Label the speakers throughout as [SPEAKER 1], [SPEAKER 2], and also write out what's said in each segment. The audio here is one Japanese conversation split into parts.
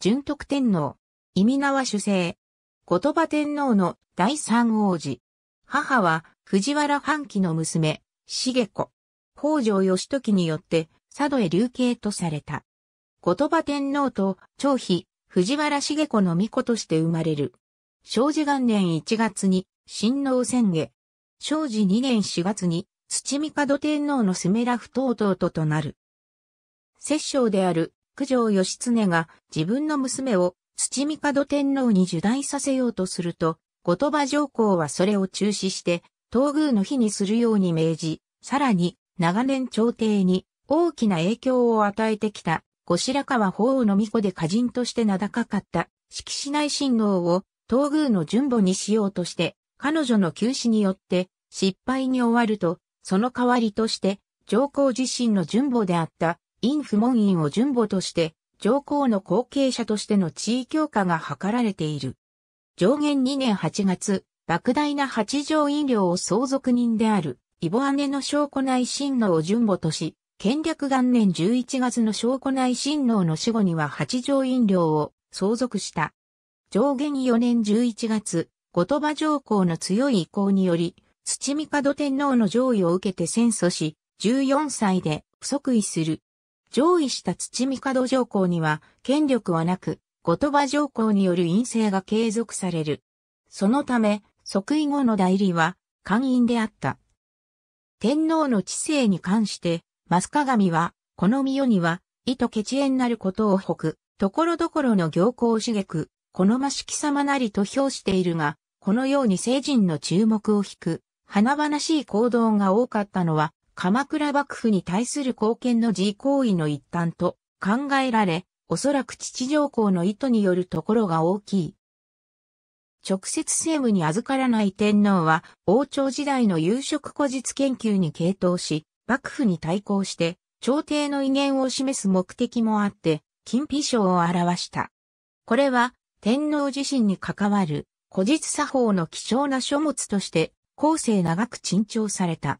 [SPEAKER 1] 純徳天皇、意味縄主政、後鳥羽天皇の第三王子。母は藤原藩貴の娘、茂子。北条義時によって佐渡へ流刑とされた。後鳥羽天皇と長妃、藤原茂子の御子として生まれる。正治元年1月に、親王宣下。正治2年4月に、土門天皇のスメラフ等々ととなる。摂政である九条義経が自分の娘を土門天皇に受代させようとすると、後鳥羽上皇はそれを中止して、東宮の日にするように命じ、さらに長年朝廷に大きな影響を与えてきた、後白河法皇の巫女で歌人として名高かった、式子内親王を東宮の順母にしようとして、彼女の急死によって失敗に終わると、その代わりとして、上皇自身の順母であった陰不門院を準母として、上皇の後継者としての地位強化が図られている。上限2年8月、莫大な八条院領を相続人である、イボ姉の証拠内親王を準母とし、建略元年11月の証拠内親王の死後には八条院領を相続した。上限4年11月、後鳥羽上皇の強い意向により、土帝天皇の上位を受けて戦争し、14歳で不即位する。上位した土門上皇には権力はなく、後鳥羽上皇による院政が継続される。そのため、即位後の代理は、官員であった。天皇の治世に関して、マ鏡は、この御世には、意図決縁なることをく、ところどころの行幸を茂く、好ましき様なりと評しているが、このように聖人の注目を引く、華々しい行動が多かったのは、鎌倉幕府に対する貢献の自行為の一端と考えられ、おそらく父上皇の意図によるところが大きい。直接政務に預からない天皇は、王朝時代の夕食古実研究に傾倒し、幕府に対抗して、朝廷の威厳を示す目的もあって、金皮賞を表した。これは、天皇自身に関わる、古実作法の貴重な書物として、後世長く珍重された。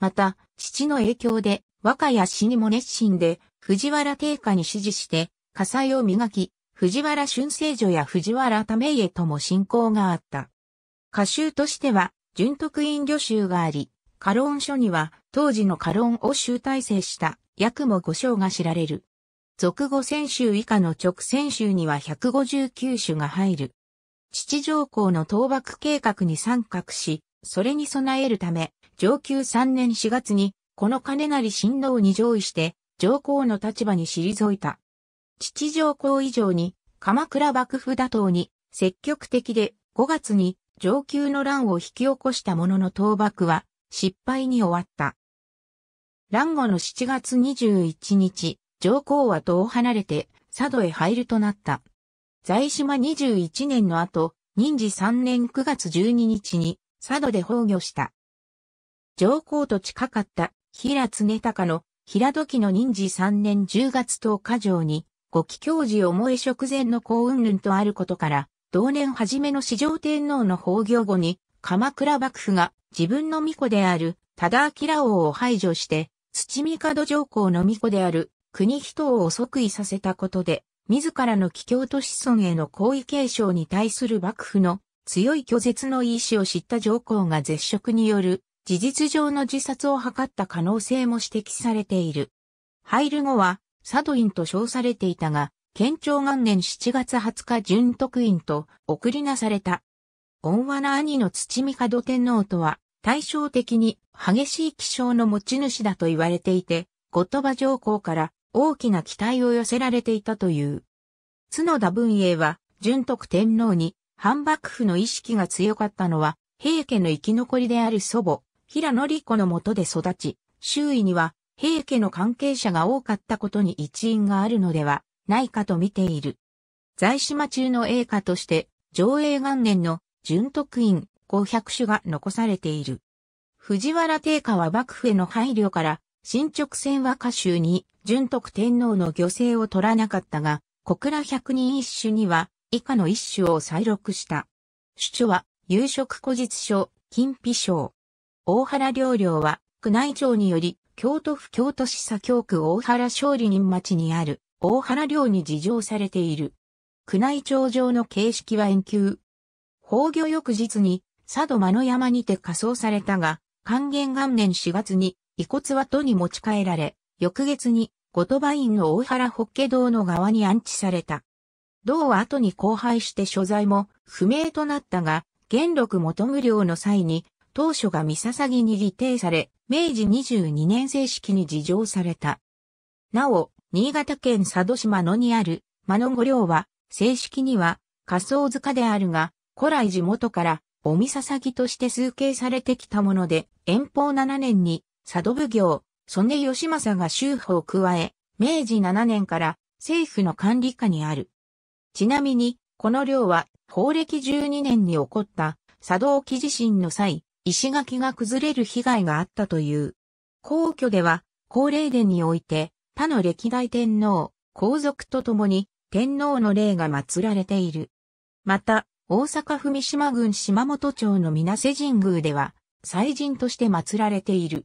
[SPEAKER 1] また、父の影響で、和歌や詩にも熱心で、藤原定家に指示して、火災を磨き、藤原春生女や藤原為家とも信仰があった。歌集としては、純徳院御集があり、カロン書には、当時のカロンを集大成した、役も御章が知られる。俗語千集以下の直千集には159首が入る。父上皇の倒幕計画に参画し、それに備えるため、上級3年4月に、この金成親王に上位して、上皇の立場に退いた。父上皇以上に、鎌倉幕府打倒に、積極的で、5月に、上級の乱を引き起こしたものの倒幕は、失敗に終わった。乱後の7月21日、上皇は戸を離れて、佐渡へ入るとなった。在島21年の後、任時3年9月12日に、佐渡で崩御した。上皇と近かった平常隆の平時の任時3年10月10日上に、ご帰教時思え食前の幸運運とあることから、同年初めの四条天皇の崩御後に、鎌倉幕府が自分の巫女である忠明王を排除して、土門上皇の巫女である国人を即位させたことで、自らの帰郷と子孫への皇位継承に対する幕府の強い拒絶の意志を知った上皇が絶食による事実上の自殺を図った可能性も指摘されている。入る後は、サドインと称されていたが、県庁元年7月20日準徳院と送りなされた。恩和な兄の土見門天皇とは、対照的に激しい気象の持ち主だと言われていて、後鳥羽上皇から大きな期待を寄せられていたという。角田文英は、準徳天皇に反幕府の意識が強かったのは、平家の生き残りである祖母、平野理子のもとで育ち、周囲には平家の関係者が多かったことに一因があるのではないかと見ている。在島中の栄華として、上映元年の純徳院五百種が残されている。藤原定家は幕府への配慮から、進捗線和歌集に純徳天皇の御制を取らなかったが、小倉百人一首には以下の一首を再録した。主張は、夕食古日書、金皮書。大原領領は、宮内庁により、京都府京都市左京区大原勝利人町にある、大原領に事情されている。宮内庁上の形式は遠求。崩御翌日に、佐渡間の山にて火葬されたが、還元元年4月に、遺骨は都に持ち帰られ、翌月に、後鳥羽院の大原法華堂の側に安置された。道は後に荒廃して所在も不明となったが、元禄元無領の際に当初が三笹木に擬定され、明治22年正式に事情された。なお、新潟県佐渡島野にある、間野御陵は、正式には、仮想塚であるが、古来地元から、お三笹木として崇敬されてきたもので、遠方7年に、佐渡奉行、曽根義政が修法を加え、明治7年から政府の管理下にある。ちなみに、この領は、法暦12年に起こった、佐渡沖地震の際、石垣が崩れる被害があったという。皇居では、皇霊殿において、他の歴代天皇、皇族と共に、天皇の霊が祀られている。また、大阪府三島郡島本町の水瀬神宮では、祭神として祀られている。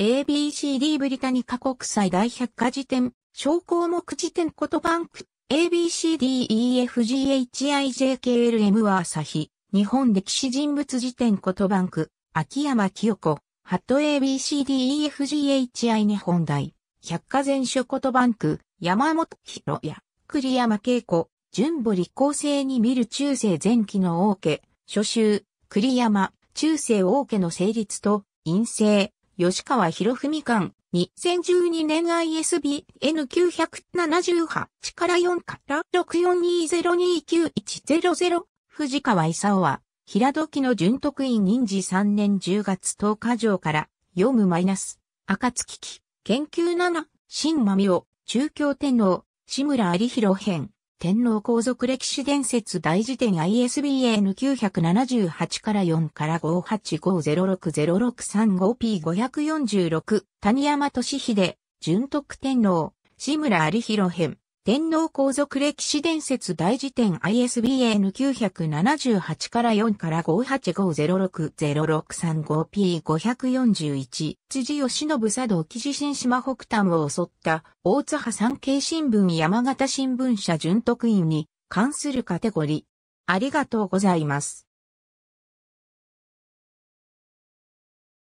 [SPEAKER 1] ABCD ブリタニカ国際大百科事典、小項目辞典ことバンク、ABCDEFGHIJKLM は朝日。日本歴史人物辞典ことバンク、秋山清子、ハット ABCDEFGHI 日本大、百科全書ことバンク、山本博也、栗山恵子、純母立構生に見る中世前期の王家、初秋、栗山、中世王家の成立と、陰性、吉川博文館、2012年 ISBN978 から4から642029100藤川勲は、平戸期の準徳院任時3年10月10日上から、読むマイナス、暁期、研究7、新真美を、中京天皇、志村有弘編、天皇皇族歴史伝説大辞典 ISBN 978から4から 585060635P546 谷山俊秀、純徳天皇、志村有弘編。天皇皇族歴史伝説大辞典 ISBN 978から4から 585060635P541 辻義信佐渡沖地震島北端を襲った大津波産経新聞山形新聞社準徳員に関するカテゴリー。ありがとうございます。